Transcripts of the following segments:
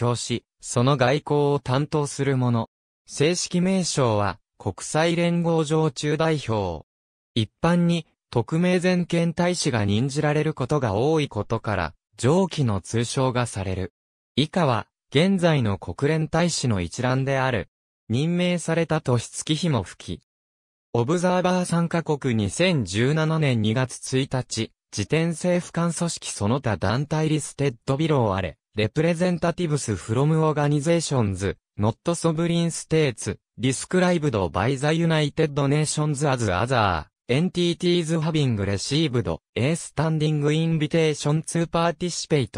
表し、その外交を担当するの。正式名称は、国際連合常駐代表。一般に、特命全権大使が任じられることが多いことから、上記の通称がされる。以下は、現在の国連大使の一覧である。任命された年月日も吹き。オブザーバー参加国2017年2月1日、自転政府間組織その他団体リステッドビローあれ。representatives from organizations, not sovereign states, described by the United Nations as other entities having received a standing invitation to participate.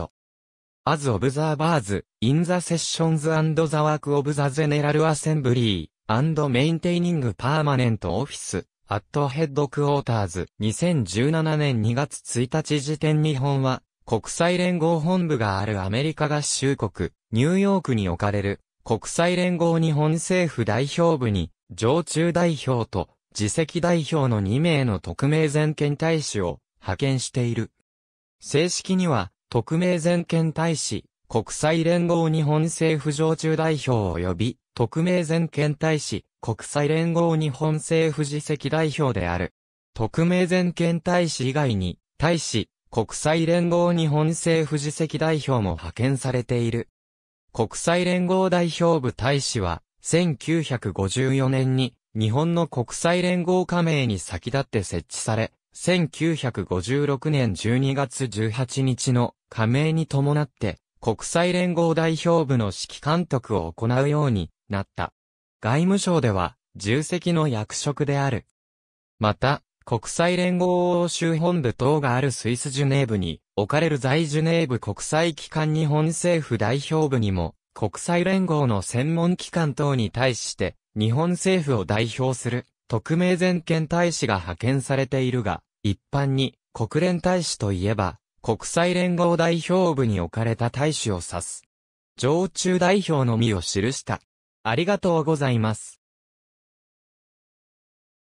As observers, in the sessions and the work of the General Assembly, and maintaining permanent office, at headquarters2017 年2月1日時点日本は国際連合本部があるアメリカ合衆国、ニューヨークに置かれる、国際連合日本政府代表部に、常駐代表と、自席代表の2名の特命全権大使を派遣している。正式には、特命全権大使、国際連合日本政府常駐代表及び、特命全権大使、国際連合日本政府自席代表である。特命全権大使以外に、大使、国際連合日本政府次席代表も派遣されている。国際連合代表部大使は、1954年に日本の国際連合加盟に先立って設置され、1956年12月18日の加盟に伴って国際連合代表部の指揮監督を行うようになった。外務省では重責の役職である。また、国際連合欧州本部等があるスイスジュネーブに置かれる在ジュネーブ国際機関日本政府代表部にも国際連合の専門機関等に対して日本政府を代表する特命全権大使が派遣されているが一般に国連大使といえば国際連合代表部に置かれた大使を指す。常駐代表のみを記した。ありがとうございます。